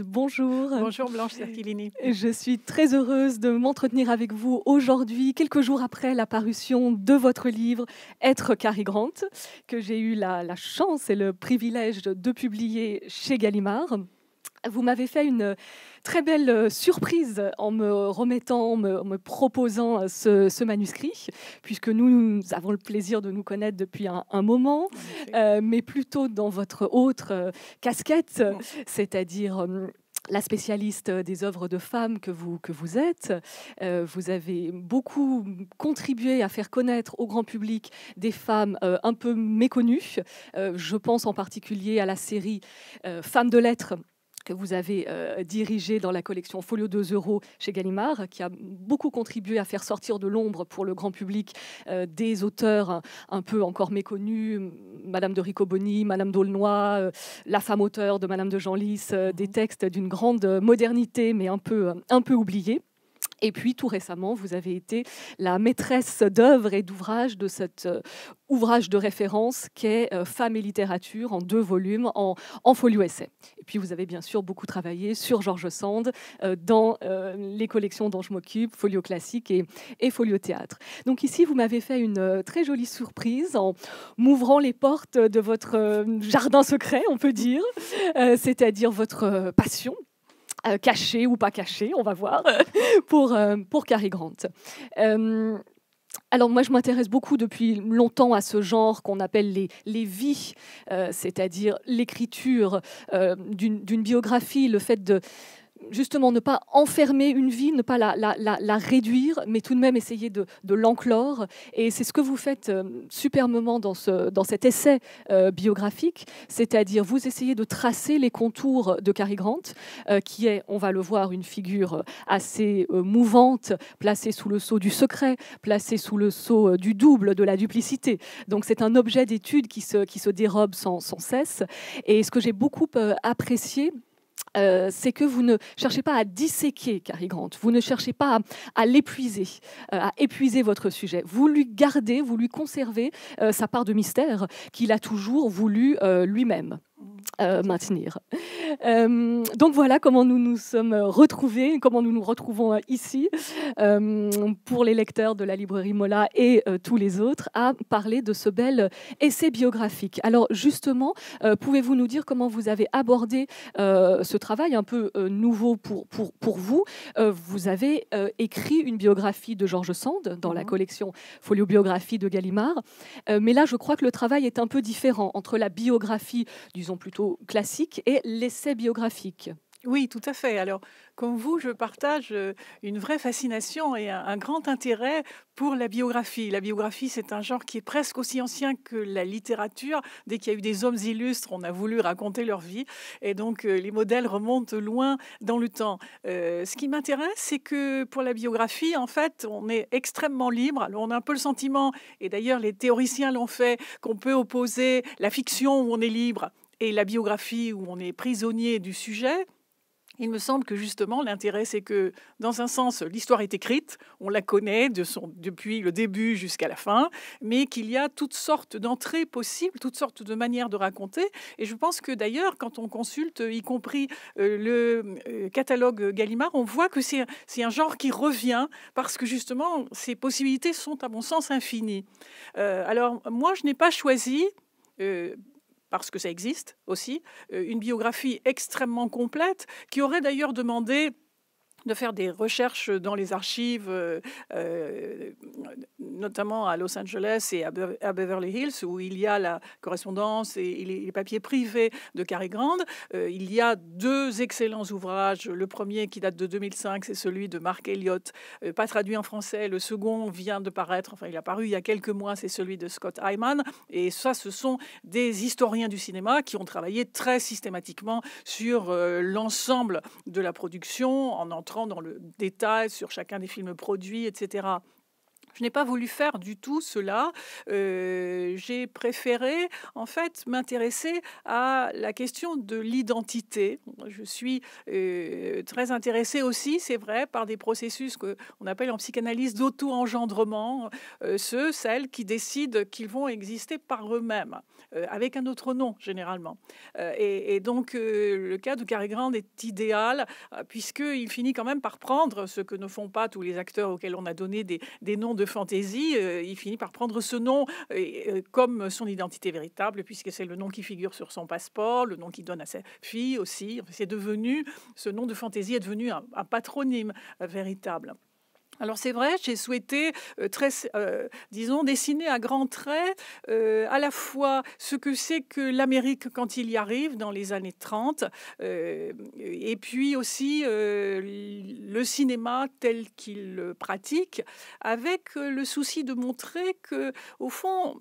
bonjour. Bonjour Blanche Cerchilini. Je suis très heureuse de m'entretenir avec vous aujourd'hui, quelques jours après la parution de votre livre Être Carrie Grant, que j'ai eu la, la chance et le privilège de publier chez Gallimard. Vous m'avez fait une euh, très belle euh, surprise en me remettant, en me, proposant euh, ce, manuscrit, puisque nous, avons le plaisir de nous connaître depuis un, moment, mais plutôt dans votre autre casquette, c'est-à-dire la spécialiste des œuvres de femmes que vous, que vous êtes. vous avez beaucoup contribué à faire connaître au grand public des femmes un peu méconnues. je pense en particulier à la série Femmes de lettres que vous avez euh, dirigé dans la collection Folio 2 euros chez Gallimard, qui a beaucoup contribué à faire sortir de l'ombre pour le grand public euh, des auteurs un peu encore méconnus, Madame de Ricoboni, Madame d'Aulnoy, euh, la femme auteur de Madame de Genlis, des mhm. textes d'une grande modernité mais un peu, un peu oubliés. Et puis tout récemment, vous avez été la maîtresse d'œuvres et d'ouvrages de cet euh, ouvrage de référence qu'est est euh, « Femmes et littérature en deux volumes en, folio essai. Et puis vous avez bien sûr beaucoup travaillé sur Georges Sand euh, dans les collections dont je m'occupe, folio classique et, et, folio théâtre. Donc ici, vous m'avez fait une très jolie surprise en m'ouvrant les portes de votre jardin secret, on peut dire, c'est-à-dire votre passion euh, caché ou pas caché, on va voir, pour, euh, pour Cary Grant. Euh, alors moi, je m'intéresse beaucoup depuis longtemps à ce genre qu'on appelle les, les vies, c'est-à-dire l'écriture d'une biographie, le fait de, justement ne pas enfermer une vie, ne pas la, réduire, mais tout de même essayer de, l'enclore. Et c'est ce que vous faites euh, superbement dans, cet essai euh, biographique, c'est-à-dire vous essayez de tracer les contours de Cary Grant, euh, qui est, on va le voir, une figure assez mouvante, placée sous le sceau du secret, placée sous le sceau du double, de la duplicité. Donc c'est un objet d'étude qui se, dérobe sans cesse. Et ce que j'ai beaucoup apprécié, euh, c'est que vous ne cherchez pas à disséquer Cary Grant, vous ne cherchez pas à, l'épuiser, euh, à épuiser votre sujet. Vous lui gardez, vous lui conservez euh, sa part de mystère qu'il a toujours voulu lui-même maintenir. Euh, donc voilà comment nous nous sommes euh, retrouvés, comment nous nous retrouvons euh, ici pour les lecteurs de la librairie Mola et tous les autres à parler de ce bel essai biographique. Alors justement, pouvez-vous nous dire comment vous avez abordé ce travail un peu nouveau pour, pour, pour vous Vous avez écrit une biographie de Georges Sand dans la mhm. collection Folio Biographie de Gallimard, mais là je crois que le travail est un peu différent entre la biographie, disons plutôt classique, et l'essai biographique Oui, tout à fait. Alors, comme vous, je partage euh, une vraie fascination et un, grand intérêt pour la biographie. La biographie, c'est un genre qui est presque aussi ancien que la littérature. Dès qu'il y a eu des hommes illustres, on a voulu raconter leur vie. Et donc, euh, les modèles remontent loin dans le temps. Euh, ce qui m'intéresse, c'est que pour la biographie, en fait, on est extrêmement libre. Alors, on a un peu le sentiment, et d'ailleurs, les théoriciens l'ont fait, qu'on peut opposer la fiction où on est libre et la biographie où on est prisonnier du sujet, il me semble que justement l'intérêt, c'est que dans un sens, l'histoire est écrite, on la connaît de son, depuis le début jusqu'à la fin, mais qu'il y a toutes sortes d'entrées possibles, toutes sortes de manières de raconter. Et je pense que d'ailleurs, quand on consulte, y compris euh, le euh, catalogue Gallimard, on voit que c'est un genre qui revient parce que justement, ces possibilités sont à mon sens infinies. Euh, alors moi, je n'ai pas choisi parce que ça existe aussi, euh, une biographie extrêmement complète qui aurait d'ailleurs demandé de faire des recherches dans les archives, euh, euh, notamment à Los Angeles et à, Beverly Hills, où il y a la correspondance et les, papiers privés de Cary grande euh, il y a deux excellents ouvrages. Le premier, qui date de 2005, c'est celui de Mark Elliott, pas traduit en français. Le second vient de paraître, enfin il a paru il y a quelques mois, c'est celui de Scott Hyman. Et ça, ce sont des historiens du cinéma qui ont travaillé très systématiquement sur l'ensemble de la production en entrant dans le détail sur chacun des films produits, etc. Je n'ai pas voulu faire du tout cela. Euh, j'ai préféré, en fait, m'intéresser à la question de l'identité. Je suis euh, très intéressée aussi, c'est vrai, par des processus qu'on appelle en psychanalyse d'auto-engendrement, euh, ceux, celles qui décident qu'ils vont exister par eux-mêmes, avec un autre nom généralement. Et, donc, le cas de Carré-Grande est idéal, puisqu'il finit quand même par prendre ce que ne font pas tous les acteurs auxquels on a donné des, des noms de fantaisie, euh, il finit par prendre ce nom euh, euh, comme son identité véritable, puisque c'est le nom qui figure sur son passeport, le nom qu'il donne à sa fille aussi. C'est devenu, ce nom de fantaisie est devenu un, un patronyme véritable. Alors c'est vrai, j'ai souhaité, euh, très, euh, disons, dessiner à grands traits euh, à la fois ce que c'est que l'Amérique quand il y arrive dans les années 30, et puis aussi le cinéma tel qu'il le pratique, avec le souci de montrer que, au fond,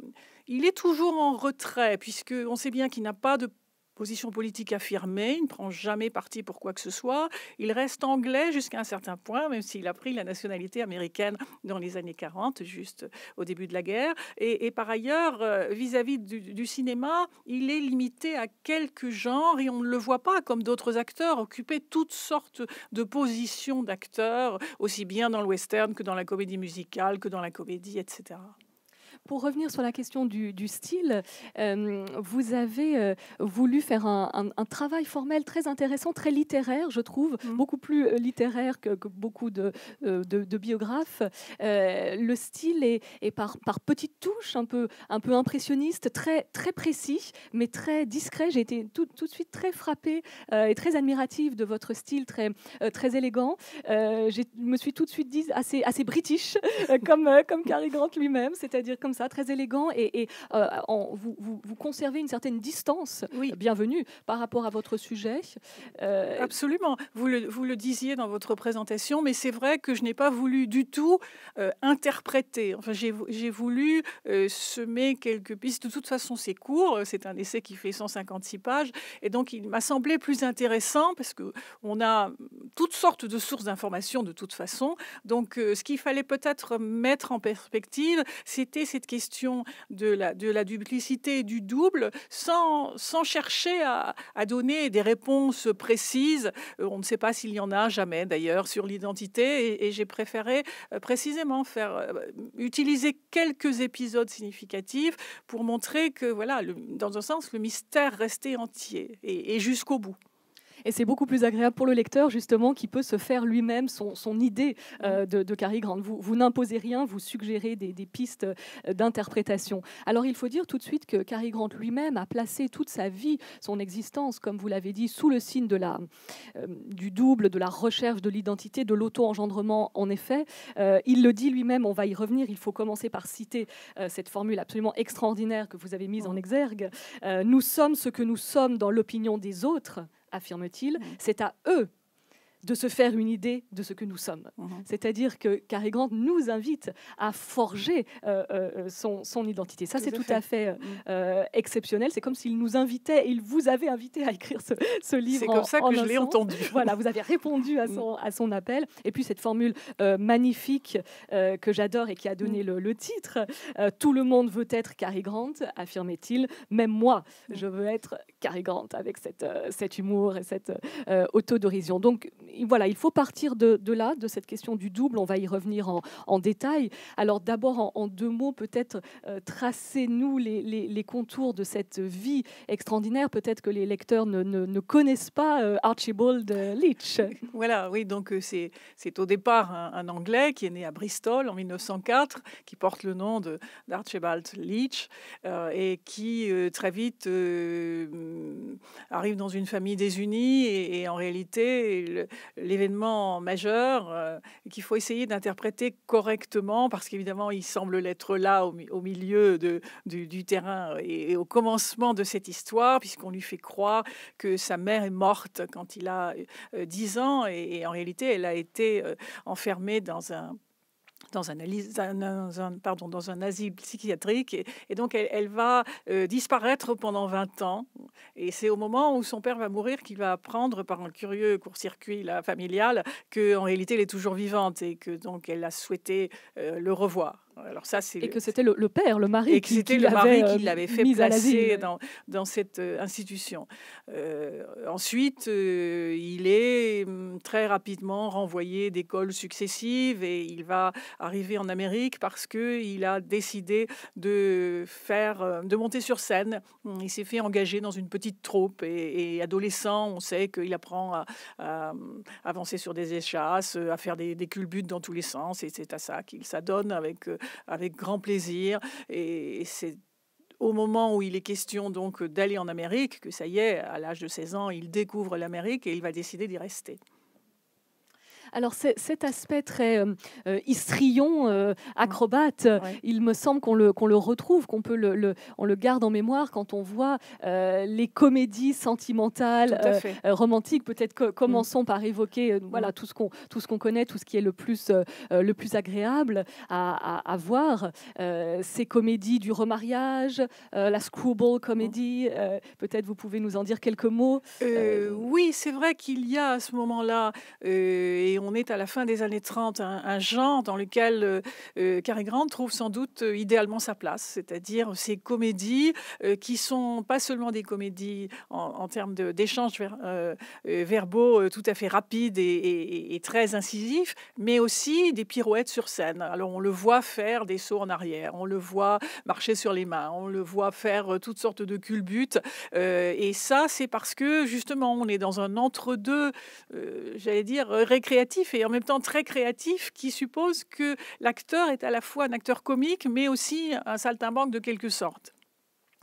il est toujours en retrait, puisque on sait bien qu'il n'a pas de position politique affirmée, il ne prend jamais parti pour quoi que ce soit. Il reste anglais jusqu'à un certain point, même s'il a pris la nationalité américaine dans les années 40, juste au début de la guerre. Et, par ailleurs, euh, vis-à-vis du, du, cinéma, il est limité à quelques genres et on ne le voit pas comme d'autres acteurs occuper toutes sortes de positions d'acteurs, aussi bien dans le western que dans la comédie musicale, que dans la comédie, etc. Pour revenir sur la question du, style, euh, vous avez euh, voulu faire un, travail formel très intéressant, très littéraire, je trouve, mhm. beaucoup plus euh, littéraire que, beaucoup de, biographes. le style est, par, par, petites touches, un peu, un peu impressionniste, très, très précis, mais très discret. J'ai été tout, de suite très frappée et très admirative de votre style très, très élégant. je me suis tout de suite dit assez, assez british, comme, comme Cary Grant lui-même, c'est-à-dire comme ça, très élégant, et, euh, vous, conservez une certaine distance, oui. bienvenue, par rapport à votre sujet. Euh, Absolument. Vous le, vous le, disiez dans votre présentation, mais c'est vrai que je n'ai pas voulu du tout euh, interpréter. Enfin, j'ai voulu semer quelques pistes. De toute façon, c'est court. C'est un essai qui fait 156 pages, et donc il m'a semblé plus intéressant parce que on a toutes sortes de sources d'informations de toute façon. Donc, ce qu'il fallait peut-être mettre en perspective, c'était question de la, duplicité du double sans, chercher à, donner des réponses précises. Euh, on ne sait pas s'il y en a jamais d'ailleurs sur l'identité et, j'ai préféré euh, précisément faire euh, utiliser quelques épisodes significatifs pour montrer que voilà, dans un sens, le mystère restait entier et jusqu'au bout. Et c'est beaucoup plus agréable pour le lecteur, justement, qui peut se faire lui-même son, idée euh, mm. de, Cary Grant. Vous, vous n'imposez rien, vous suggérez des, pistes euh, d'interprétation. Alors, il faut dire tout de suite que Cary Grant lui-même a placé toute sa vie, son existence, comme vous l'avez dit, sous le signe de la, euh, du double, de la recherche de l'identité, de l'auto-engendrement, en effet. il le dit lui-même, on va y revenir, il faut commencer par citer cette formule absolument extraordinaire que vous avez mise en mm. exergue. nous sommes ce que nous sommes dans l'opinion des autres, affirme-t-il, mmh. c'est à eux de se faire une idée de ce que nous sommes. Mhm. C'est-à-dire que Cary Grant nous invite à forger euh, euh, euh, son, identité. Ça, c'est tout à fait, mhm. exceptionnel. C'est comme s'il nous invitait, il vous avait invité à écrire ce, livre. C'est comme ça que je l'ai entendu. Voilà, vous avez répondu mhm. à son, appel. Et puis cette formule magnifique que j'adore et qui a donné le, titre, Tout le monde veut être Cary Grant, affirmait-il. Même moi, je veux être Cary Grant avec cette, cet humour et cette auto-dérision. Donc, voilà, il faut partir de, là, de cette question du double. On va y revenir en, détail. Alors d'abord, en, deux mots, peut-être euh, tracez-nous les, contours de cette vie extraordinaire. Peut-être que les lecteurs ne, connaissent pas euh, Archibald euh, Leach. Voilà, oui, donc c'est, c'est au départ un, Anglais qui est né à Bristol en 1904, qui porte le nom de, d'Archibald Leach et qui très vite arrive dans une famille désunie et, en réalité l'événement majeur euh, qu'il faut essayer d'interpréter correctement parce qu'évidemment, il semble l'être là au, milieu de, du, terrain et, au commencement de cette histoire puisqu'on lui fait croire que sa mère est morte quand il a 10 euh, ans et en réalité, elle a été euh, enfermée dans un dans un, asile psychiatrique. Et, donc, elle, va euh, disparaître pendant 20 ans. Et c'est au moment où son père va mourir qu'il va apprendre par un curieux court-circuit familial qu'en réalité, elle est toujours vivante et que donc elle a souhaité euh, le revoir. Alors ça, c'est et que c'était le, père, le mari, et que c'était le mari qui euh, l'avait fait placer dans, dans, cette euh, institution. Euh, ensuite, il est mm, très rapidement renvoyé d'écoles successives et il va arriver en Amérique parce que il a décidé de faire, de monter sur scène. Il s'est fait engager dans une petite troupe et, adolescent, on sait qu'il apprend à, mm, avancer sur des échasses, à faire des, des culbutes dans tous les sens et c'est à ça qu'il s'adonne avec avec grand plaisir. Et, c'est au moment où il est question donc d'aller en Amérique, que ça y est, à l'âge de 16 ans, il découvre l'Amérique et il va décider d'y rester. Alors cet aspect très euh, euh, histrion, euh, acrobate, il me semble qu'on le, retrouve, qu'on peut le, on le garde en mémoire quand on voit les comédies sentimentales, romantiques. Peut-être commençons mm. par évoquer voilà, mm. tout ce qu'on qu'on connaît, tout ce qui est le plus, le plus agréable à, voir. ces comédies du remariage, la screwball comédie, peut-être vous pouvez nous en dire quelques mots. oui, c'est vrai qu'il y a à ce moment-là, et on est à la fin des années 30, un, genre dans lequel euh, euh, Cary Grant trouve sans doute euh, idéalement sa place, c'est-à-dire ses comédies qui sont pas seulement des comédies en, termes d'échanges verbaux tout à fait rapides et, et, très incisifs, mais aussi des pirouettes sur scène. Alors on le voit faire des sauts en arrière, on le voit marcher sur les mains, on le voit faire toutes sortes de culbutes, et ça c'est parce que justement on est dans un entre-deux, j'allais dire récréatif et en même temps très créatif qui suppose que l'acteur est à la fois un acteur comique mais aussi un saltimbanque de quelque sorte.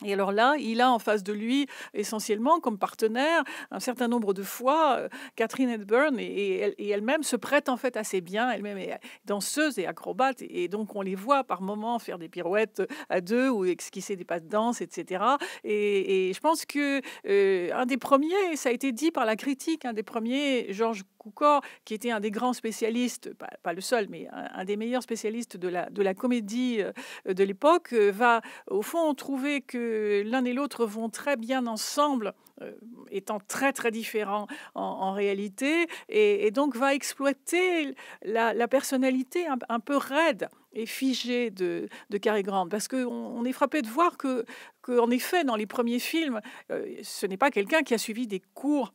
Et alors là, il a en face de lui, essentiellement comme partenaire, un certain nombre de fois, euh, Catherine Edburn et, elle-même se prête en fait assez bien. Elle-même est danseuse et acrobate, et donc on les voit par moments faire des pirouettes à deux ou esquisser des pas de danse, etc. Et, je pense que euh, un des premiers, ça a été dit par la critique, un des premiers, Georges corps, qui était un des grands spécialistes, pas, le seul, mais un, des meilleurs spécialistes de la, de la comédie euh, de l'époque, euh, va au fond trouver que l'un et l'autre vont très bien ensemble euh, étant très très différents en, réalité, et, donc va exploiter la, personnalité un, peu raide et figée de, de Cary parce qu'on on est frappé de voir que, en effet, dans les premiers films, ce n'est pas quelqu'un qui a suivi des cours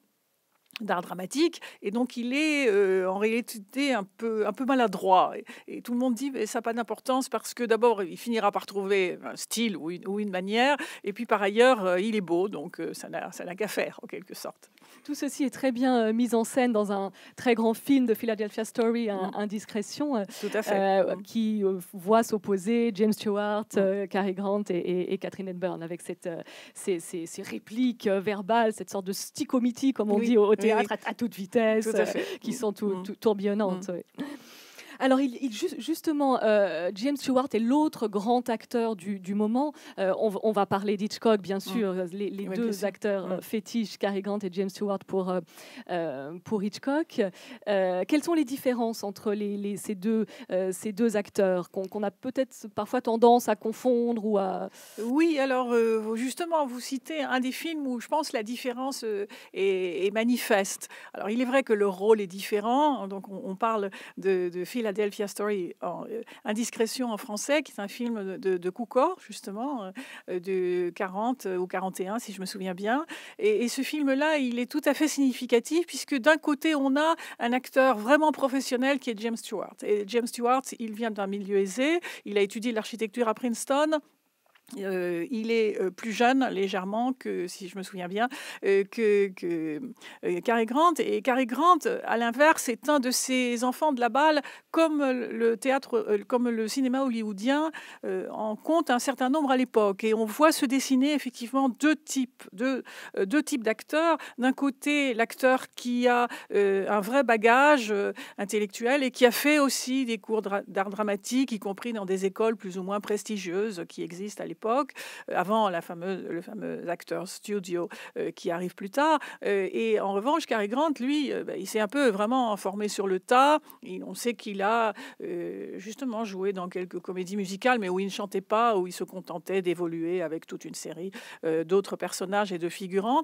d'art dramatique et donc il est euh, en réalité un peu maladroit et, tout le monde dit mais ça n'a pas d'importance parce que d'abord il finira par trouver un style ou une, manière et puis par ailleurs euh, il est beau donc euh, ça n'a qu'à faire en quelque sorte tout ceci est très bien euh, mis en scène dans un très grand film de Philadelphia Story, mm. Indiscrétion, euh, euh, mm. qui voit s'opposer James Stewart, mm. Cary Grant et, Catherine Edburn, avec ces, répliques verbales, cette sorte de committee comme on dit au, théâtre, À, toute vitesse, qui sont tout, tourbillonnantes. Alors, justement, euh, James Stewart est l'autre grand acteur du, moment. Euh, on, va parler d'Hitchcock, bien mm. sûr, euh, les, deux acteurs mm. fétiches, Cary Grant et James Stewart, pour, pour Hitchcock. quelles sont les différences entre ces, deux, ces deux acteurs qu'on a peut-être parfois tendance à confondre ou à... Oui, alors, justement, vous citez un des films où je pense la différence est, manifeste. Alors, il est vrai que le rôle est différent, donc on, parle de, de Philadelphia Story, en, euh, Indiscrétion en français, qui est un film de, de Coucor, justement, euh, de 40 euh, ou 41, si je me souviens bien. et ce film-là, il est tout à fait significatif, puisque d'un côté, on a un acteur vraiment professionnel qui est James Stewart. Et James Stewart, il vient d'un milieu aisé, il a étudié l'architecture à Princeton. Euh, il est euh, plus jeune légèrement que, si je me souviens bien, euh, que, que Cary Grant. Et Cary Grant, à l'inverse, est un de ces enfants de la balle, comme le théâtre, comme le cinéma hollywoodien en compte un certain nombre à l'époque. Et on voit se dessiner effectivement deux types, de deux types d'acteurs. D'un côté, l'acteur qui a un vrai bagage intellectuel et qui a fait aussi des cours d'art dramatique, y compris dans des écoles plus ou moins prestigieuses qui existent à l'époque euh, avant le fameux acteur Studio euh, qui arrive plus tard. Euh, et en revanche, Cary Grant, lui, bah, il s'est un peu vraiment formé sur le tas. on sait qu'il a justement joué dans quelques comédies musicales, mais où il ne chantait pas, où il se contentait d'évoluer avec toute une série d'autres personnages et de figurants.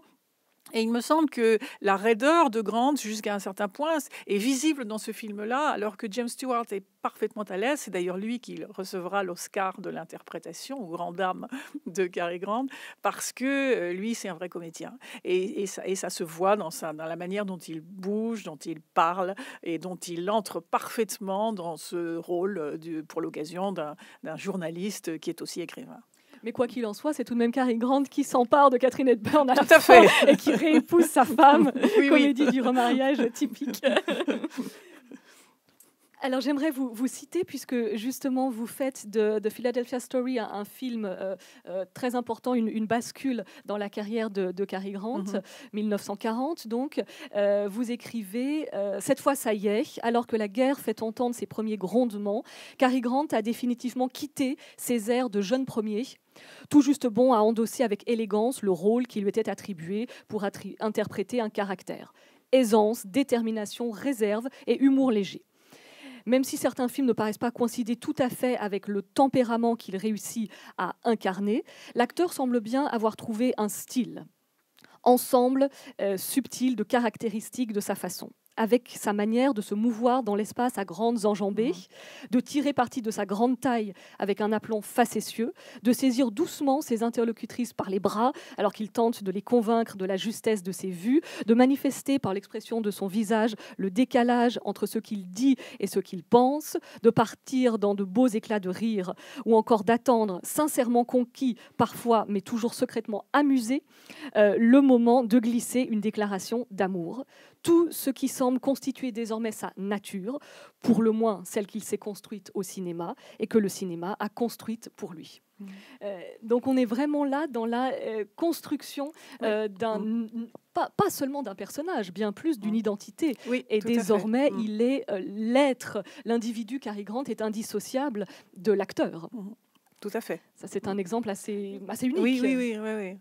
Et il me semble que la raideur de Grant, jusqu'à un certain point, est visible dans ce film-là, alors que James Stewart est parfaitement à l'aise. C'est d'ailleurs lui qui recevra l'Oscar de l'interprétation, ou grande dame de Cary Grant, parce que euh, lui, c'est un vrai comédien. Et, ça, se voit dans, la manière dont il bouge, dont il parle, et dont il entre parfaitement dans ce rôle euh, pour l'occasion d'un journaliste qui est aussi écrivain. Mais quoi qu'il en soit, c'est tout de même Cary Grant qui s'empare de Catherine Edburn à la fin et qui réépouse sa femme, comédie du remariage typique. Alors j'aimerais vous, citer, puisque justement vous faites de, de Philadelphia Story un, film euh, euh, très important, une, bascule dans la carrière de, de Cary Grant, 1940 mhm. donc, euh, vous écrivez Cette fois ça y est, alors que la guerre fait entendre ses premiers grondements, Cary Grant a définitivement quitté ses airs de jeune premier tout juste bon à endosser avec élégance le rôle qui lui était attribué pour interpréter un caractère. Aisance, détermination, réserve et humour léger. Même si certains films ne paraissent pas coïncider tout à fait avec le tempérament qu'il réussit à incarner, l'acteur semble bien avoir trouvé un style ensemble euh, subtil de caractéristiques de sa façon avec sa manière de se mouvoir dans l'espace à grandes enjambées, mmh. de tirer parti de sa grande taille avec un aplomb facétieux, de saisir doucement ses interlocutrices par les bras alors qu'il tente de les convaincre de la justesse de ses vues, de manifester par l'expression de son visage le décalage entre ce qu'il dit et ce qu'il pense, de partir dans de beaux éclats de rire ou encore d'attendre sincèrement conquis, parfois mais toujours secrètement amusé, euh, le moment de glisser une déclaration d'amour tout ce qui semble constituer désormais sa nature, pour le moins celle qu'il s'est construite au cinéma et que le cinéma a construite pour lui. Mm. Euh, donc on est vraiment là dans la euh, construction euh, d'un mm. pas, seulement d'un personnage, bien plus d'une mm. identité. et désormais, il est l'être, l'individu Cary Grant est indissociable de l'acteur. Tout à fait. Ça c'est un exemple assez unique. oui, oui, oui, oui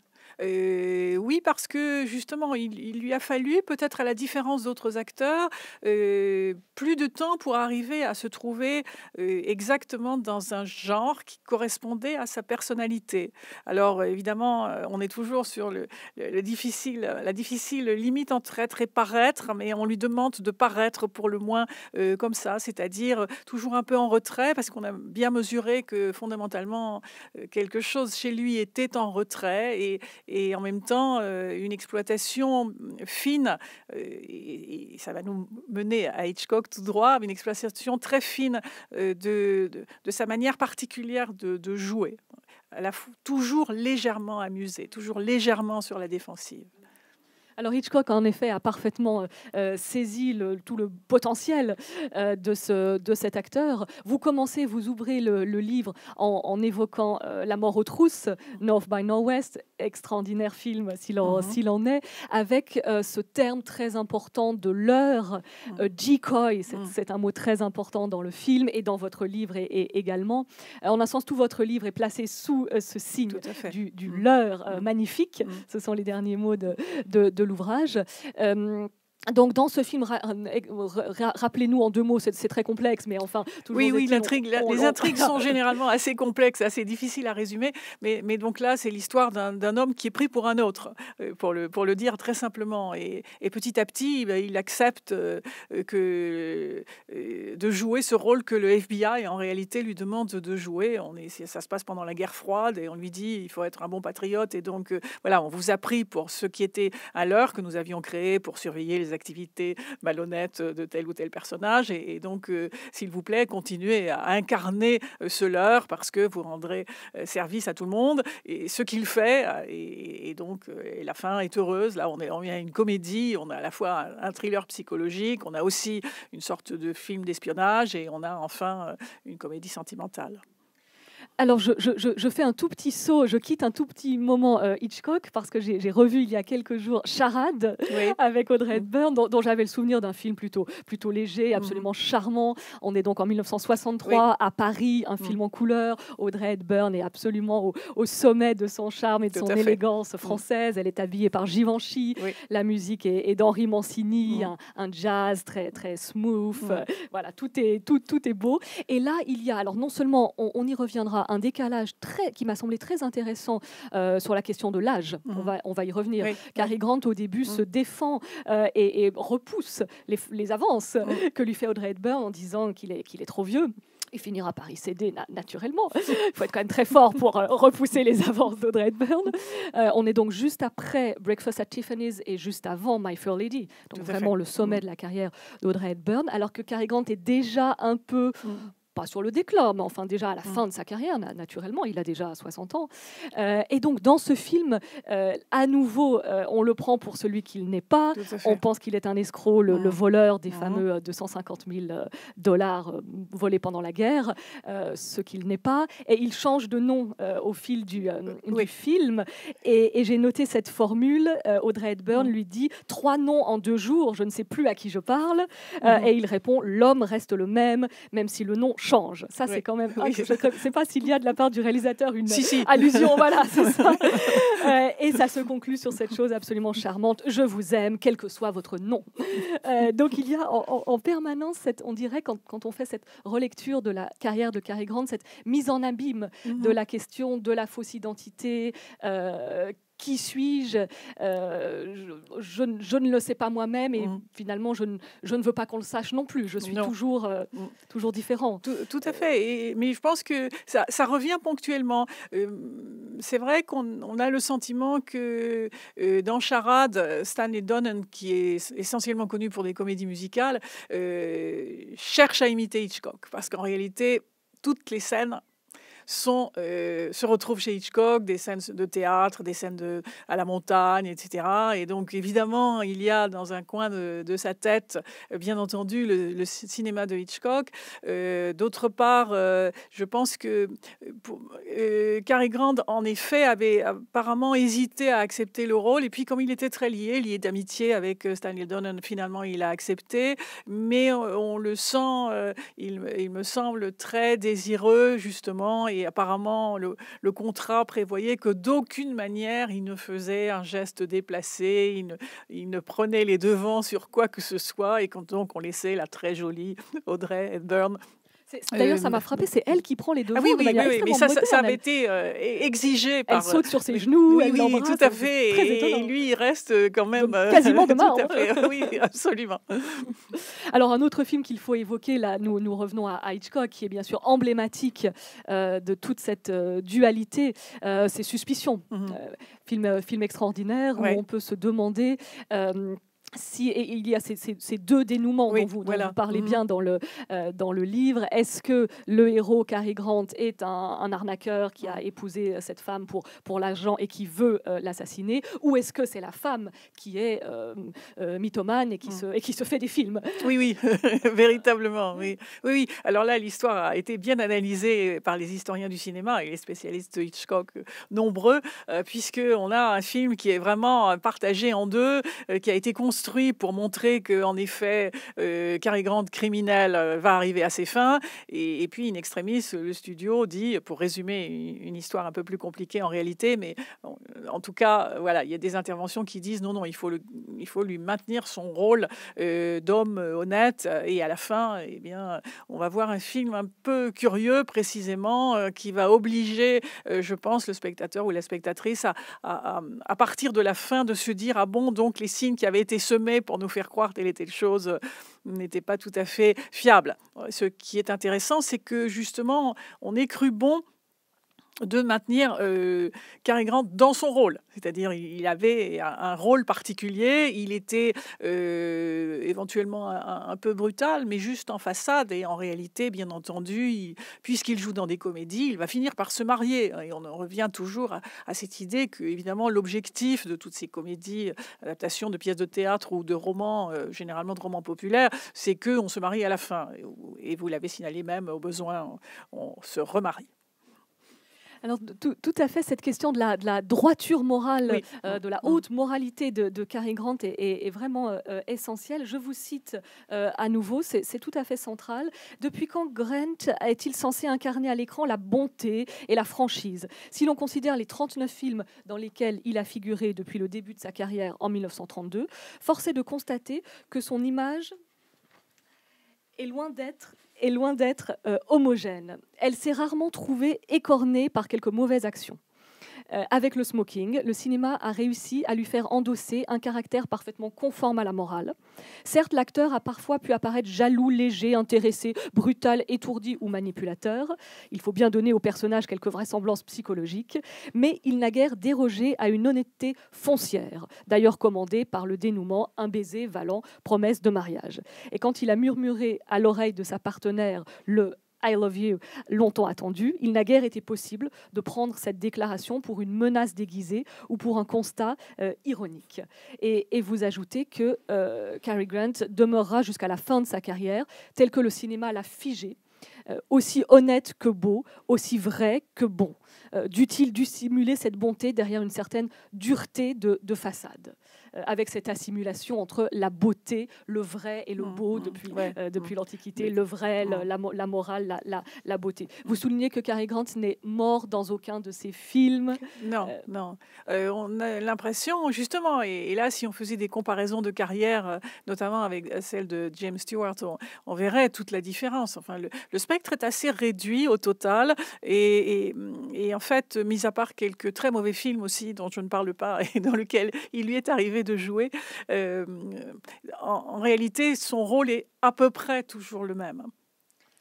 oui, parce que justement, il, lui a fallu, peut-être à la différence d'autres acteurs, plus de temps pour arriver à se trouver exactement dans un genre qui correspondait à sa personnalité. Alors évidemment, on est toujours sur le difficile, la difficile limite entre être et paraître, mais on lui demande de paraître pour le moins comme ça, c'est-à-dire toujours un peu en retrait, parce qu'on a bien mesuré que fondamentalement quelque chose chez lui était en retrait et, et en même temps euh, une exploitation fine. Euh, et, ça va nous mener à Hitchcock tout droit, une exploitation très fine euh, de, sa manière particulière de, jouer. À la, toujours légèrement amusée, toujours légèrement sur la défensive. Alors Hitchcock, en effet, a parfaitement euh, euh, saisi tout le potentiel euh, de, ce, de cet acteur. Vous commencez, vous ouvrez le, livre en, évoquant La mort aux trousses, North by Northwest, extraordinaire film s'il en, mhm. est, avec ce terme très important de l'heure, mhm. decoy, mhm. c'est, un mot très important dans le film et dans votre livre et, également. en un sens, tout votre livre est placé sous ce signe du, du leurre magnifique. Ce sont les derniers mots de, de l'ouvrage. Euh, donc dans ce film, euh, euh, rappelez-nous en deux mots, c'est très complexe, mais enfin... Toujours oui, oui, les intrigues sont généralement assez complexes, assez difficiles à résumer, mais, donc là, c'est l'histoire d'un homme qui est pris pour un autre, euh, pour le, pour le dire très simplement. Et, petit à petit, eh ben, il accepte que, de jouer ce rôle que le FBI, en réalité, lui demande de jouer. On est, ça se passe pendant la guerre froide, et on lui dit, il faut être un bon patriote, et donc voilà, on vous a pris pour ce qui était à l'heure que nous avions créé pour surveiller les activités malhonnêtes de tel ou tel personnage. Et, donc, euh, s'il vous plaît, continuez à incarner euh, ce leurre parce que vous rendrez euh, service à tout le monde. Et ce qu'il fait, et, donc la fin est heureuse. Là, on est on vient à une comédie, on a à la fois un thriller psychologique, on a aussi une sorte de film d'espionnage et on a enfin une comédie sentimentale alors, je, fais un tout petit saut, je quitte un tout petit moment euh, Hitchcock parce que j'ai revu il y a quelques jours Charade avec Audrey mm. Hepburn, dont, j'avais le souvenir d'un film plutôt, plutôt léger, mm. absolument charmant. On est donc en 1963 à Paris, un mm. film en couleur. Audrey Hepburn est absolument au, sommet de son charme et de son élégance française. Elle est habillée par Givenchy. La musique est, d'Henri Mancini, un, jazz très, très smooth. voilà, tout est, tout, tout est beau. Et là, il y a, alors non seulement on y reviendra un décalage très, qui m'a semblé très intéressant euh, sur la question de l'âge. On, mhm. va, on va y revenir. Cary Grant, au début, mhm. se défend euh, et, repousse les, les avances mhm. que lui fait Audrey Hepburn en disant qu'il est, qu'il est trop vieux il finira par y céder naturellement. Il faut être quand même très fort pour euh, repousser les avances d'Audrey Hepburn. on est donc juste après Breakfast at Tiffany's et juste avant My Fair Lady, donc vraiment le sommet de la carrière d'Audrey Hepburn, alors que Cary Grant est déjà un peu pas sur le déclin, mais enfin déjà à la mm. fin de sa carrière, naturellement, il a déjà 60 ans. Euh, et donc dans ce film, euh, à nouveau, euh, on le prend pour celui qu'il n'est pas. On pense qu'il est un escroc, le, mm. voleur des mm. fameux 250 000 dollars volés pendant la guerre, ce qu'il n'est pas. Et il change de nom au fil du, film. Et, j'ai noté cette formule. Audrey Hepburn lui dit trois noms en deux jours. Je ne sais plus à qui je parle. Mm-hmm. Et il répond l'homme reste le même, même si le nom change change. Ça, c'est quand même. je ne sais pas s'il y a de la part du réalisateur une allusion. voilà, c'est ça. Euh, et ça se conclut sur cette chose absolument charmante. Je vous aime, quel que soit votre nom. Euh, donc, il y a en, permanence, cette, on dirait, quand, on fait cette relecture de la carrière de Carrie Grant, cette mise en abîme mm-hmm. de la question de la fausse identité. Euh, qui suis-je euh, je, ne le sais pas moi-même et mm. finalement je ne, je ne, veux pas qu'on le sache non plus. Je suis toujours, euh, mm. toujours différent. Tout, à fait. Et, mais je pense que ça, ça revient ponctuellement. Euh, c'est vrai qu'on a le sentiment que dans Charade, Stanley Donen, qui est essentiellement connu pour des comédies musicales, cherche à imiter Hitchcock parce qu'en réalité, toutes les scènes sont, euh, se retrouvent chez Hitchcock, des scènes de théâtre, des scènes de, à la montagne, etc. Et donc, évidemment, il y a dans un coin de, de sa tête, euh, bien entendu, le, le cinéma de Hitchcock. Euh, d'autre part, je pense que pour, Cary Grant, en effet, avait apparemment hésité à accepter le rôle. Et puis, comme il était très lié, lié d'amitié avec Stanley Donen, finalement, il a accepté. Mais on, le sent, il, il, me semble, très désireux, justement et apparemment le, contrat prévoyait que d'aucune manière il ne faisait un geste déplacé, il ne, prenait les devants sur quoi que ce soit et quand donc on laissait la très jolie Audrey Hepburn D'ailleurs, ça m'a euh, frappé, c'est elle qui prend les ah deux. oui, oui, oui, mais ça, avait été euh, exigé par. Elle saute sur ses euh, genoux, oui, oui, tout à fait. Et, lui, il reste quand même. quasiment hein. oui, absolument. Alors, un autre film qu'il faut évoquer, là, nous, revenons à, Hitchcock, qui est bien sûr emblématique de toute cette dualité, c'est Suspicion. Mmh film, film extraordinaire où on peut se demander si il y a ces, deux dénouements dont, vous, parlez mhm. bien dans le, euh, dans le livre, est-ce que le héros Cary Grant est un, arnaqueur qui a ah. épousé euh, cette femme pour, pour l'argent et qui veut euh, l'assassiner, ou est-ce que c'est la femme qui est mythomane et qui, mm. se, et qui se fait des films Oui, oui, véritablement, oui. oui, Alors là, l'histoire a été bien analysée par les historiens du cinéma et les spécialistes de Hitchcock nombreux, puisque puisqu'on a un film qui est vraiment partagé en deux, qui a été construit pour montrer que en effet, euh, Grande criminel, euh, va arriver à ses fins. Et, puis, in extremis, le studio dit, pour résumer une histoire un peu plus compliquée en réalité, mais euh, en, tout cas, voilà, il y a des interventions qui disent non, non, il faut, le, il faut lui maintenir son rôle euh, d'homme honnête. Et à la fin, eh bien, on va voir un film un peu curieux, précisément, qui va obliger, je pense, le spectateur ou la spectatrice à, à, partir de la fin de se dire ah bon, donc les signes qui avaient été semé pour nous faire croire telle et telle chose euh, n'était pas tout à fait fiable. Euh, ce qui est intéressant, c'est que justement, on est cru bon de maintenir euh, Grant dans son rôle. C'est-à-dire, il avait un, rôle particulier, il était éventuellement un, peu brutal, mais juste en façade. Et en réalité, bien entendu, puisqu'il joue dans des comédies, il va finir par se marier. Et on revient toujours à, cette idée que, évidemment, l'objectif de toutes ces comédies, adaptations de pièces de théâtre ou de romans, généralement de romans populaires, c'est que on se marie à la fin. Et, vous l'avez signalé même, au besoin, on se remarie. Alors, tout, à fait, cette question de la, droiture morale, euh, de la mm. haute moralité de, de Cary Grant est, vraiment euh, euh, essentielle. Je vous cite à nouveau, c'est tout à fait central. Depuis quand Grant est-il censé incarner à l'écran la bonté et la franchise Si l'on considère les 39 films dans lesquels il a figuré depuis le début de sa carrière en 1932, force est de constater que son image est loin d'être est loin d'être euh, homogène. Elle s'est rarement trouvée écornée par quelques mauvaises actions. Euh, avec le smoking, le cinéma a réussi à lui faire endosser un caractère parfaitement conforme à la morale. Certes, l'acteur a parfois pu apparaître jaloux, léger, intéressé, brutal, étourdi ou manipulateur. Il faut bien donner au personnage quelques vraisemblances psychologiques, mais il n'a guère dérogé à une honnêteté foncière, d'ailleurs commandée par le dénouement un baiser valant promesse de mariage. Et quand il a murmuré à l'oreille de sa partenaire le I love you longtemps attendu, il n'a guère été possible de prendre cette déclaration pour une menace déguisée ou pour un constat euh, ironique. Et, vous ajoutez que euh, Cary Grant demeurera jusqu'à la fin de sa carrière tel que le cinéma l'a figé, euh, aussi honnête que beau, aussi vrai que bon. dût il dissimuler cette bonté derrière une certaine dureté de façade euh, avec cette assimilation entre la beauté, le vrai et le mm, beau mm, depuis, euh, depuis mm. l'Antiquité, le vrai, la, la, morale, la, la, la, beauté. Vous soulignez que Cary Grant n'est mort dans aucun de ses films. Non, euh, non. on a l'impression, justement, et, là, si on faisait des comparaisons de carrière, notamment avec celle de James Stewart, on, verrait toute la différence. Enfin, le, spectre est assez réduit au total. Et, et, et, en fait, mis à part quelques très mauvais films aussi, dont je ne parle pas, et dans lesquels il lui est arrivé de jouer. Euh, en, réalité, son rôle est à peu près toujours le même.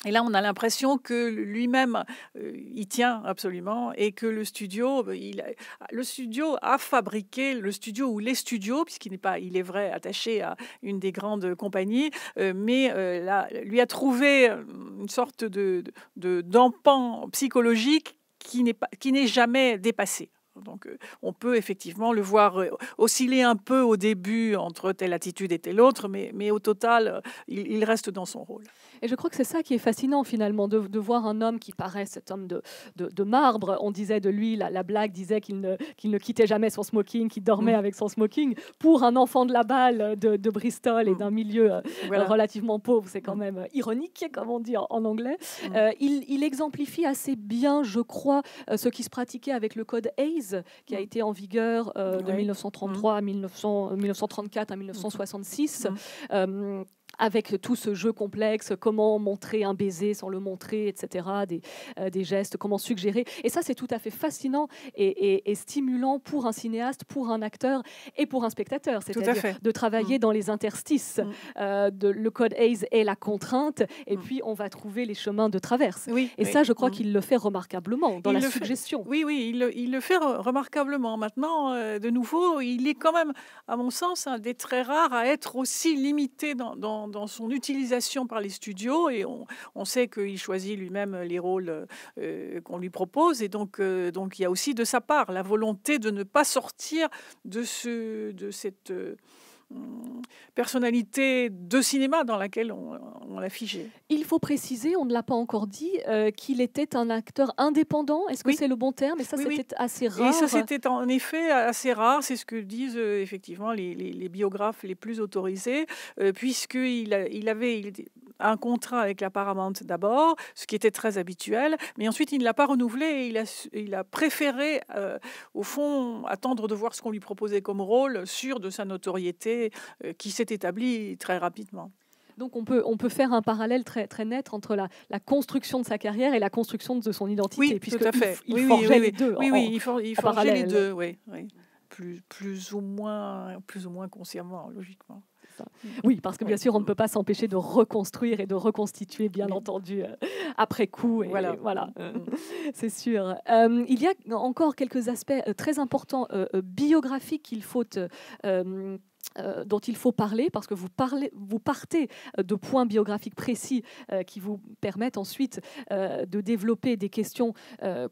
Et là, on a l'impression que lui-même il euh, y tient absolument et que le studio, il, le studio a fabriqué le studio ou les studios, puisqu'il n'est pas, il est vrai, attaché à une des grandes compagnies, euh, mais là, lui a trouvé une sorte de d'empan psychologique qui n'est pas, qui n'est jamais dépassé. Donc euh, on peut effectivement le voir euh, osciller un peu au début entre telle attitude et telle autre, mais, au total, euh, il reste dans son rôle. Et je crois que c'est ça qui est fascinant finalement, de, voir un homme qui paraît cet homme de, de, marbre. On disait de lui, la, blague disait qu'il ne, ne quittait jamais son smoking, qu'il dormait mm. avec son smoking. Pour un enfant de la balle de, Bristol et mm. d'un milieu euh, relativement pauvre, c'est quand mm. même euh, ironique, comme on dit en, anglais. Euh, il, il, exemplifie assez bien, je crois, ce qui se pratiquait avec le code Hayes, qui a été en vigueur de 1933 à 1934 à 1966 avec tout ce jeu complexe, comment montrer un baiser sans le montrer, etc., des, euh, des gestes, comment suggérer. Et ça, c'est tout à fait fascinant et, stimulant pour un cinéaste, pour un acteur et pour un spectateur, c'est-à-dire de travailler mm. dans les interstices. Mm. Euh, de, le code Hayes est la contrainte, et mm. puis on va trouver les chemins de traverse. Et ça, je crois qu'il le fait remarquablement dans la suggestion. Oui, oui, il le, fait remarquablement. Maintenant, euh, de nouveau, il est quand même, à mon sens, un des très rares à être aussi limité dans dans, son utilisation par les studios et on, sait qu'il choisit lui-même les rôles euh, qu'on lui propose et donc, euh, donc il y a aussi de sa part la volonté de ne pas sortir de, ce, de cette... Euh, euh, personnalité de cinéma dans laquelle on, l'a figé. Il faut préciser, on ne l'a pas encore dit, euh, qu'il était un acteur indépendant. Est-ce que c'est le bon terme Et ça, c'était assez rare. Et ça, c'était en effet assez rare. C'est ce que disent euh, effectivement les, biographes les plus autorisés, puisqu'il il avait un contrat avec la Paramount d'abord, ce qui était très habituel, mais ensuite il ne l'a pas renouvelé et il a, il a préféré, au fond, attendre de voir ce qu'on lui proposait comme rôle, sûr de sa notoriété euh, qui s'est établi très rapidement. Donc on peut, on peut faire un parallèle très, très net entre la, la construction de sa carrière et la construction de son identité. Oui, puisque tout à fait. Il, oui, oui, les deux. Oui, il, faut il les deux, oui. Plus, plus, ou moins, plus ou moins consciemment, logiquement. Oui, parce que bien sûr, on ne peut pas s'empêcher de reconstruire et de reconstituer, bien entendu, euh, après coup. Et voilà, voilà mm. c'est sûr. Euh, il y a encore quelques aspects très importants biographiques qu'il faut euh, dont il faut parler parce que vous, parlez, vous partez euh, de points biographiques précis euh, qui vous permettent ensuite de développer des questions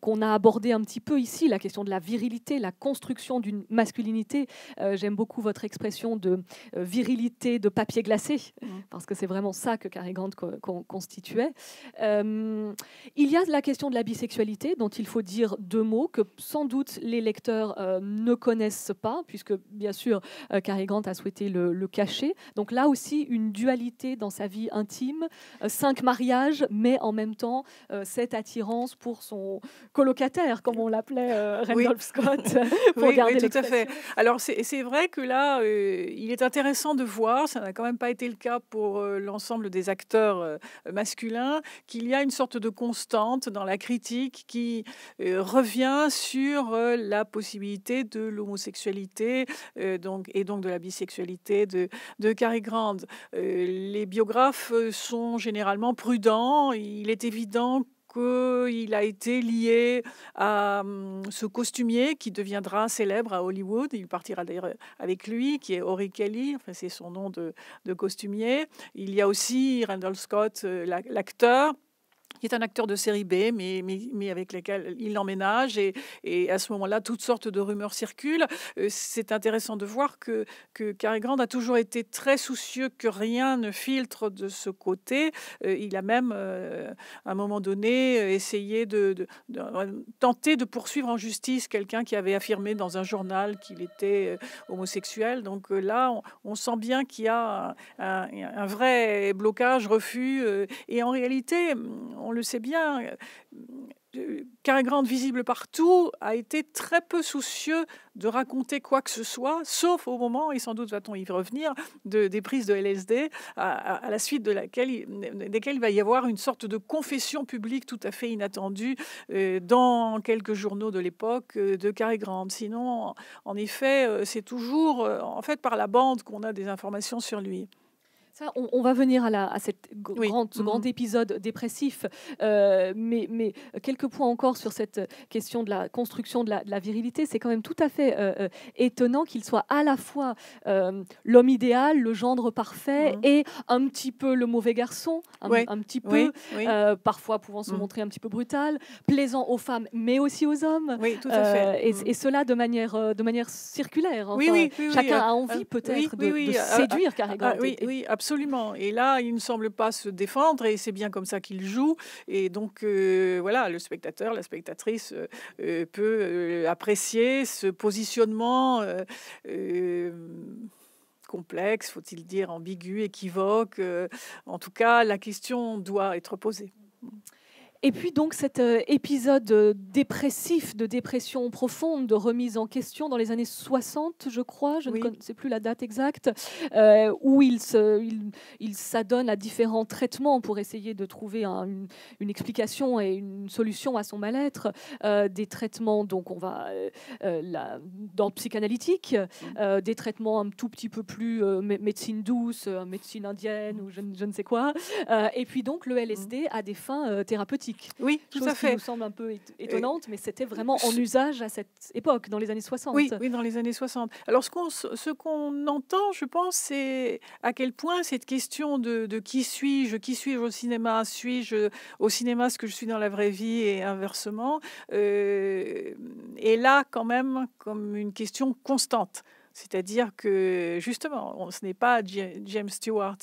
qu'on a abordées un petit peu ici, la question de la virilité, la construction d'une masculinité. J'aime beaucoup votre expression de virilité de papier glacé mmh. parce que c'est vraiment ça que Cary Grant constituait. il y a la question de la bisexualité dont il faut dire deux mots que sans doute les lecteurs ne connaissent pas puisque bien sûr Cary Grant a souhaité le, cacher. Donc là aussi, une dualité dans sa vie intime, euh, cinq mariages, mais en même temps, euh, cette attirance pour son colocataire, comme on l'appelait euh, Randolph Scott. pour oui, oui, tout à fait. Alors c'est vrai que là, il est intéressant de voir, ça n'a quand même pas été le cas pour l'ensemble des acteurs masculins, qu'il y a une sorte de constante dans la critique qui revient sur la possibilité de l'homosexualité donc, et donc de la bisexualité de, de Cary Grant. Euh, les biographes euh, sont généralement prudents. Il est évident qu'il a été lié à hum, ce costumier qui deviendra célèbre à Hollywood. Il partira d'ailleurs avec lui, qui est Ori Kelly, enfin, c'est son nom de, de, costumier. Il y a aussi Randall Scott, euh, l'acteur qui est un acteur de série B, mais, mais, mais avec lequel il emménage. Et, et à ce moment-là, toutes sortes de rumeurs circulent. Euh, c'est intéressant de voir que, que Cary Grant a toujours été très soucieux que rien ne filtre de ce côté. Euh, il a même, euh, à un moment donné, essayé de, tenter de poursuivre en justice quelqu'un qui avait affirmé dans un journal qu'il était homosexuel. Donc là, on, sent bien qu'il y a un, un, vrai blocage, refus. Et en réalité, on le sait bien, carré euh, grand visible partout a été très peu soucieux de raconter quoi que ce soit, sauf au moment, et sans doute va-t-on y revenir, des prises de LSD, à, la suite desquelles il va y avoir une sorte de confession publique tout à fait inattendue euh, dans quelques journaux de l'époque euh, de Cary Grant. Sinon, en, effet, c'est toujours en fait par la bande qu'on a des informations sur lui on, va venir à, la, cette grande, ce grand mm-hmm. épisode dépressif, euh, mais, quelques points encore sur cette question de la construction de la, virilité. C'est quand même tout à fait euh, euh, étonnant qu'il soit à la fois l'homme idéal, le gendre parfait mm-hmm. et un petit peu le mauvais garçon, un, petit peu, parfois pouvant se mm. montrer un petit peu brutal, plaisant aux femmes, mais aussi aux hommes. Mm. Et, cela de manière, circulaire. chacun a envie peut-être de, séduire carrément. oui, Absolument. Et là, il ne semble pas se défendre et c'est bien comme ça qu'il joue. Et donc, euh, voilà, le spectateur, la spectatrice euh, euh, peut apprécier ce positionnement complexe, faut-il dire ambigu, équivoque. en tout cas, la question doit être posée. Et puis donc cet euh, épisode euh, dépressif, de dépression profonde, de remise en question dans les années 60, je crois, je ne sais plus la date exacte, euh, où il, il, s'adonne à différents traitements pour essayer de trouver une, explication et une solution à son mal-être. des traitements, donc on va dans le psychanalytique, mm. des traitements un tout petit peu plus médecine douce, médecine indienne ou je, je ne sais quoi. et puis donc le LSD mm. a des fins thérapeutiques. Oui, tout à fait. Ça nous semble un peu étonnante, mais c'était vraiment en usage à cette époque, dans les années 60. Oui, oui dans les années 60. Alors, ce qu'on, entend, je pense, c'est à quel point cette question de, de qui suis-je, qui suis-je au cinéma, suis-je au cinéma ce que je suis dans la vraie vie et inversement, euh, est là quand même comme une question constante. C'est-à-dire que justement, ce n'est pas James Stewart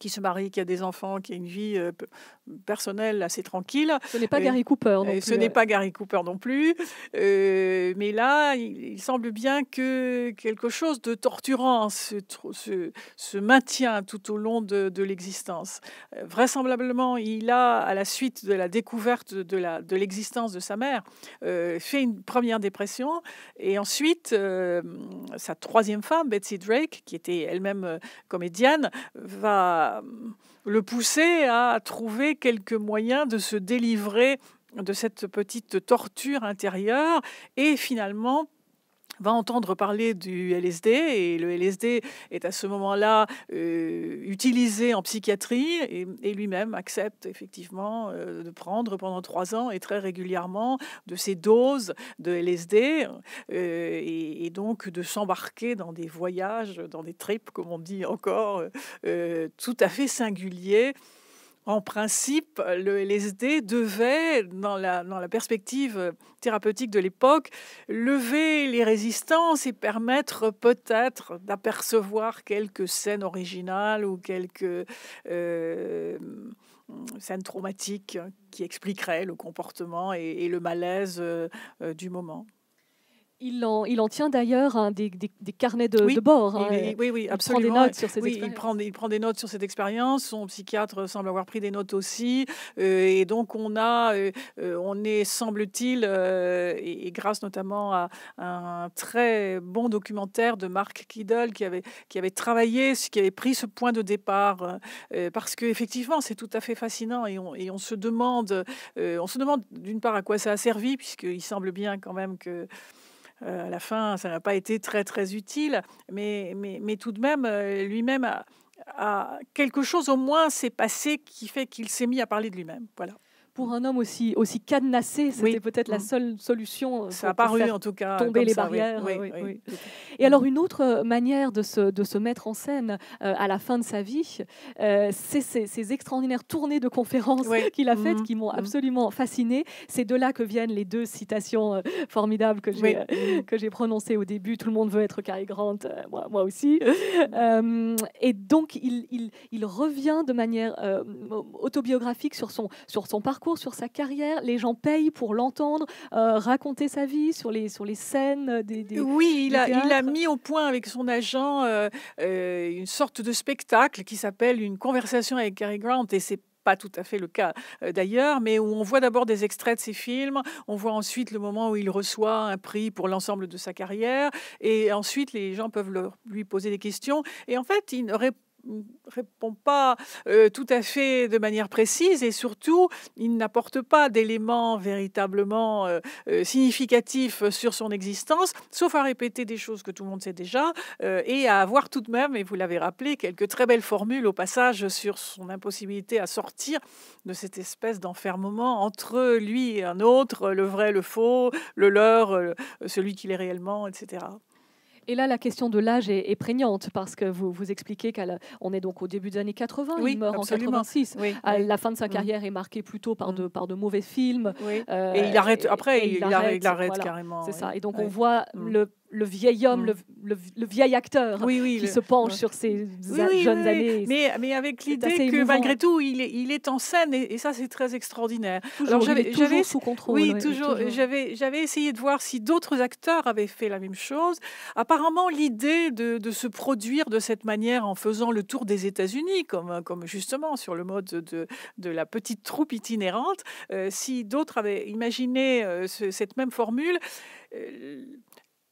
qui se marie, qui a des enfants, qui a une vie euh, personnel assez tranquille. Ce n'est pas Gary Cooper non plus. Ce n'est pas Gary Cooper non plus. Euh, mais là, il, semble bien que quelque chose de torturant se, se, maintient tout au long de, l'existence. Euh, vraisemblablement, il a, à la suite de la découverte de l'existence de, sa mère, euh, fait une première dépression. Et ensuite, sa troisième femme, Betsy Drake, qui était elle-même comédienne, va le pousser à trouver quelques moyens de se délivrer de cette petite torture intérieure et finalement va entendre parler du LSD et le LSD est à ce moment-là euh, utilisé en psychiatrie et, lui-même accepte effectivement euh, de prendre pendant trois ans et très régulièrement de ces doses de LSD euh, et, et, donc de s'embarquer dans des voyages, dans des trips comme on dit encore, tout à fait singuliers en principe, le LSD devait, dans la, perspective thérapeutique de l'époque, lever les résistances et permettre peut-être d'apercevoir quelques scènes originales ou quelques euh, scènes traumatiques qui expliqueraient le comportement et, le malaise euh, du moment. Il en, il en, tient d'ailleurs hein, des, carnets de, de bord. Hein, euh, oui, oui, absolument. Il prend des notes sur cette expérience. Il prend, des notes sur cette expérience. Son psychiatre semble avoir pris des notes aussi. Euh, et donc, on a, euh, on est, semble-t-il, et, grâce notamment à, un très bon documentaire de Mark Kiddle qui avait, qui avait travaillé, qui avait pris ce point de départ. parce que effectivement, c'est tout à fait fascinant et et on se demande, on se demande d'une part à quoi ça a servi, puisqu'il semble bien quand même que euh, à la fin, ça n'a pas été très très utile, mais, mais, tout de même, euh, lui-même a, quelque chose au moins s'est passé qui fait qu'il s'est mis à parler de lui-même. Voilà pour un homme aussi, aussi cadenassé, c'était peut-être la mm. seule solution. Euh, ça a paru en tout cas. Tomber les barrières. Et alors une autre euh, manière de se, de se mettre en scène euh, à la fin de sa vie, c'est ces, extraordinaires tournées de conférences qu'il a mm. faites qui m'ont mm. absolument fascinée. C'est de là que viennent les deux citations formidables que j'ai que j'ai prononcées au début. Tout le monde veut être carré Grant, moi, moi, aussi. et donc il, il, il, revient de manière autobiographique sur son, sur son parcours sur sa carrière. Les gens payent pour l'entendre euh, raconter sa vie sur les, sur les scènes euh, des. oui, il, a, il, a, mis au point avec son agent euh, une sorte de spectacle qui s'appelle Une conversation avec Cary Grant. Et c'est pas tout à fait le cas d'ailleurs, mais où on voit d'abord des extraits de ses films, on voit ensuite le moment où il reçoit un prix pour l'ensemble de sa carrière, et ensuite les gens peuvent lui poser des questions, et en fait il ne répond ne répond pas euh, tout à fait de manière précise et surtout il n'apporte pas d'éléments véritablement euh, euh, significatifs sur son existence, sauf à répéter des choses que tout le monde sait déjà et à avoir tout de même, et vous l'avez rappelé, quelques très belles formules au passage sur son impossibilité à sortir de cette espèce d'enfermement entre lui et un autre, le vrai, le faux, le leur, celui qu'il est réellement, etc. Et là, la question de l'âge est, prégnante parce que vous, vous expliquez qu'on est donc au début des années 80, il meurt en 86. à La fin de sa mm. carrière est marquée plutôt par mm. de, par de mauvais films. Euh, et il arrête, après, il, arrête, carrément. C'est ça. Et donc on voit mm. le le vieil homme, mm. le, le, vieil acteur qui se penche sur ses jeunes années. Mais, mais avec l'idée que malgré tout, il est, il est en scène et, ça, c'est très extraordinaire. Alors j'avais sous contrôle. Oui, toujours. J'avais j'avais essayé de voir si d'autres acteurs avaient fait la même chose. Apparemment, l'idée de, de, se produire de cette manière en faisant le tour des États-Unis, comme comme justement sur le mode de, de la petite troupe itinérante, euh, si d'autres avaient imaginé euh, cette même formule. Euh,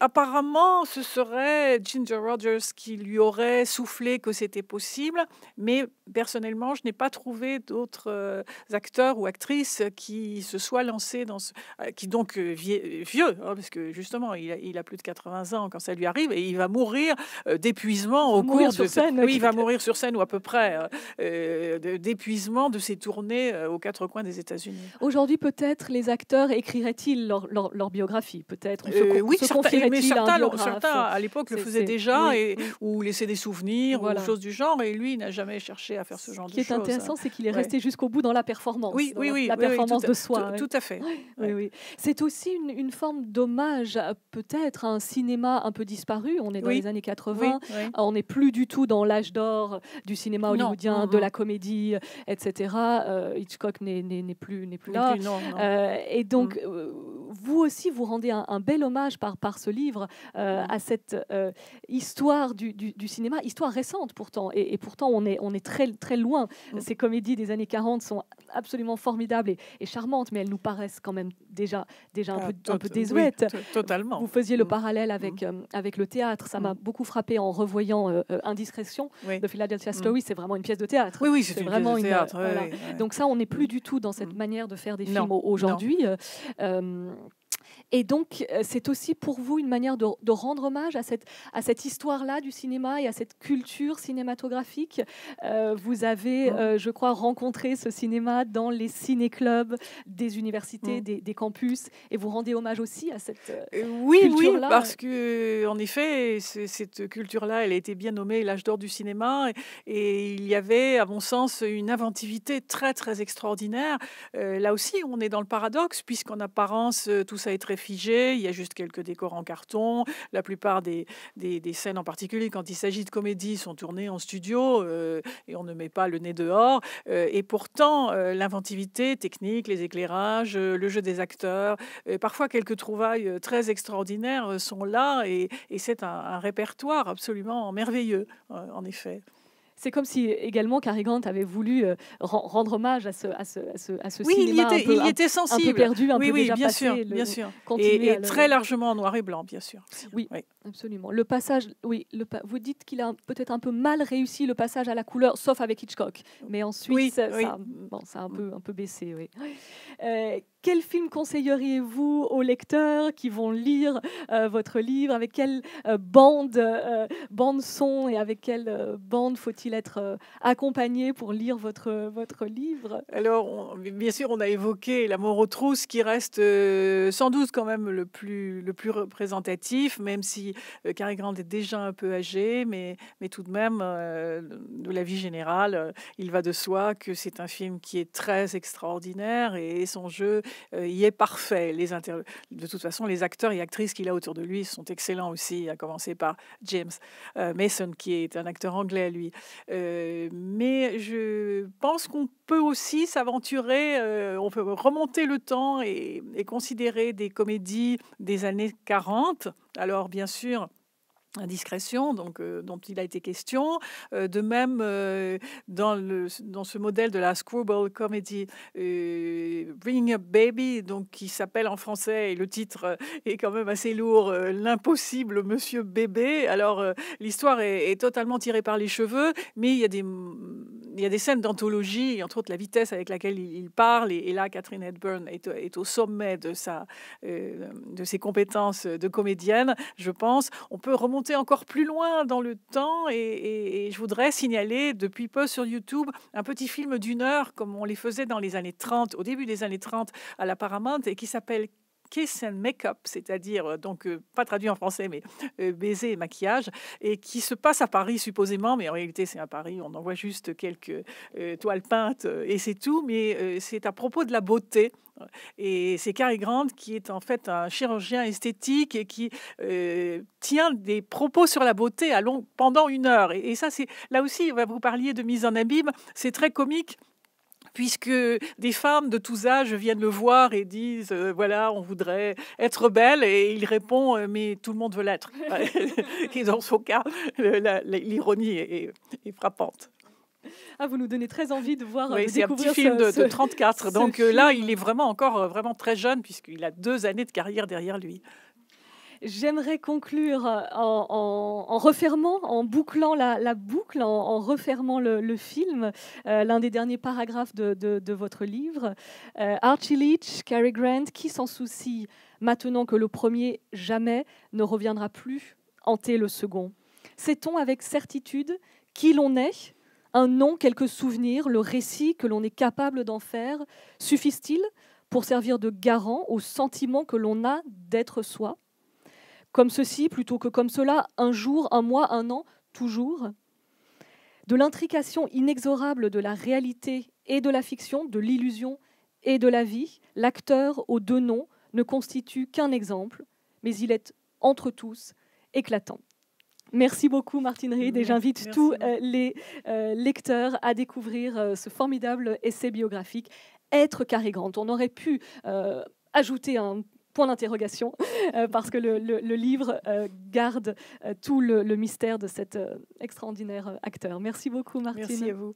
apparemment ce serait Ginger Rogers qui lui aurait soufflé que c'était possible, mais personnellement, je n'ai pas trouvé d'autres euh, acteurs ou actrices qui se soient lancés dans ce euh, qui donc euh, vieux hein, parce que justement, il a, plus de 80 ans quand ça lui arrive et il va mourir d'épuisement au cours de scène. Oui, il va mourir sur scène ou à peu près hein, d'épuisement de ses tournées aux quatre coins des États-Unis. Aujourd'hui, peut-être les acteurs écriraient-ils leur, biographie, peut-être oui, mais certains, certains à l'époque le faisaient déjà et, ou laissaient des souvenirs ou des choses du genre. Et lui, il n'a jamais cherché à faire ce genre de choses. Ce qui est intéressant, c'est qu'il est resté jusqu'au bout dans la performance. Oui, oui, oui. La performance de soi. Tout, à fait. C'est aussi une, forme d'hommage, peut-être, à un cinéma un peu disparu. On est dans les années 80. On n'est plus du tout dans l'âge d'or du cinéma hollywoodien, de la comédie, etc. Euh, Hitchcock n'est plus, plus là. Euh, et donc, mm. euh, vous aussi, vous rendez un bel hommage par ce livre euh, mm-hmm. à cette euh, histoire du, cinéma, histoire récente pourtant, et, pourtant on est, on est très, très loin. Mm-hmm. Ces comédies des années 40 sont absolument formidables et, charmantes, mais elles nous paraissent quand même déjà, déjà un, ah, peu, peu désuètes. totalement. Vous faisiez le mm-hmm. parallèle avec, euh, avec le théâtre, ça m'a beaucoup frappé en revoyant Indiscrétion de Philadelphia Story, c'est vraiment une pièce de théâtre. Oui, c'est vraiment pièce de théâtre, Donc ça, on n'est plus du tout dans cette manière de faire des films aujourd'hui. Et donc, euh, c'est aussi pour vous une manière de, rendre hommage à cette, à cette histoire-là du cinéma et à cette culture cinématographique. Euh, vous avez, ah. euh, je crois, rencontré ce cinéma dans les ciné-clubs des universités, mm. des, campus, et vous rendez hommage aussi à cette oui, culture-là. Oui, parce que, en effet, cette culture-là, elle a été bien nommée l'âge d'or du cinéma, et, il y avait, à mon sens, une inventivité très, très extraordinaire. là aussi, on est dans le paradoxe, puisqu'en apparence, tout ça est très figé, il y a juste quelques décors en carton. La plupart des, scènes, en particulier quand il s'agit de comédie sont tournées en studio euh, et on ne met pas le nez dehors. Euh, et pourtant, euh, l'inventivité technique, les éclairages, le jeu des acteurs, parfois quelques trouvailles très extraordinaires sont là et, c'est un répertoire absolument merveilleux, en effet. C'est comme si également Grant avait voulu euh, rendre hommage à ce, à oui, cinéma il était, un peu, il était sensible. Un peu perdu, un oui, peu oui, déjà bien passé, sûr, bien sûr. Et, très largement en noir et blanc, bien sûr. oui. Absolument. Le passage, oui, le vous dites qu'il a peut-être un peu mal réussi le passage à la couleur, sauf avec Hitchcock. Mais ensuite, oui, ça, bon, a un mm. peu, un peu baissé. Oui. Euh, quel film conseilleriez-vous aux lecteurs qui vont lire euh, votre livre Avec quelle euh, bande, bande son et avec quelle bande faut-il être accompagné pour lire votre, votre livre Alors, bien sûr, on a évoqué L'amour aux trousses qui reste sans doute quand même le plus, le plus représentatif, même si Carry euh, Cary Grant est déjà un peu âgé, mais, mais tout de même, euh, de la vie générale, euh, il va de soi que c'est un film qui est très extraordinaire et son jeu y est parfait. Les De toute façon, les acteurs et actrices qu'il a autour de lui sont excellents aussi, à commencer par James Mason, qui est un acteur anglais, lui. mais je pense qu'on peut aussi s'aventurer, on peut remonter le temps et, et, considérer des comédies des années 40 alors bien sûr, indiscrétion donc, euh, dont il a été question. Euh, de même, euh, dans, le, dans ce modèle de la screwball comedy, Bringing a Baby, donc, qui s'appelle en français, et le titre est quand même assez lourd, L'impossible Monsieur Bébé. Alors, l'histoire est, totalement tirée par les cheveux, mais il y a des, il y a des scènes d'anthologie, entre autres la vitesse avec laquelle il, parle, et, là, Catherine Hepburn est, est au sommet de, sa, de ses compétences de comédienne, je pense. On peut remonter encore plus loin dans le temps et, et je voudrais signaler depuis peu sur YouTube un petit film d'une heure comme on les faisait dans les années 30, au début des années 30 à la Paramount et qui s'appelle Kiss and up c'est-à-dire, euh, donc euh, pas traduit en français, mais euh, baiser et maquillage, et qui se passe à Paris supposément, mais en réalité c'est à Paris, on en voit juste quelques toiles peintes et c'est tout, mais c'est à propos de la beauté. Et c'est Cary Grant qui est en fait un chirurgien esthétique et qui tient des propos sur la beauté pendant une heure. Et, ça, c'est là aussi, vous parliez de mise en abîme, c'est très comique puisque des femmes de tous âges viennent le voir et disent euh, voilà, on voudrait être belle, et il répond euh, mais tout le monde veut l'être. et dans son cas, l'ironie est, frappante. Ah, vous nous donnez très envie de voir. Oui, c'est un petit film de, trente 34. Donc euh, là, il est vraiment encore vraiment très jeune puisqu'il a deux années de carrière derrière lui. J'aimerais conclure euh, en, refermant, en bouclant la, boucle, en, refermant le, film, euh, l'un des derniers paragraphes de, votre livre. Euh, Archie Leach, Cary Grant, qui s'en soucie maintenant que le premier jamais ne reviendra plus hanter le second Sait-on avec certitude qui l'on est Un nom, quelques souvenirs, le récit que l'on est capable d'en faire suffisent-ils pour servir de garant au sentiment que l'on a d'être soi comme ceci plutôt que comme cela, un jour, un mois, un an, toujours, de l'intrication inexorable de la réalité et de la fiction, de l'illusion et de la vie, l'acteur aux deux noms ne constitue qu'un exemple, mais il est entre tous éclatant. Merci beaucoup Martine Reed et j'invite tous euh, les euh, lecteurs à découvrir euh, ce formidable essai biographique Être Carré Grant. On aurait pu ajouter un point d'interrogation, euh, parce que le, livre euh, garde euh, tout le, le, mystère de cet extraordinaire acteur. Merci beaucoup, Martine. Merci à vous.